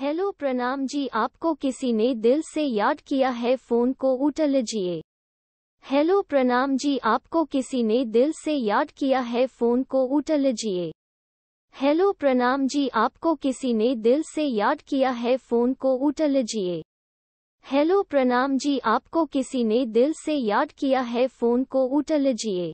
hello प्रणाम जी आपको किसी ने दिल से याद किया है फोन को उठा लीजिए हेलो प्रणाम जी आपको किसी ने दिल से याद किया है फोन को उठा लीजिए हेलो प्रणाम जी आपको किसी ने दिल से याद किया है फोन को उठा लीजिए हेलो प्रणाम जी आपको किसी ने दिल से याद किया है फोन को उठा लीजिए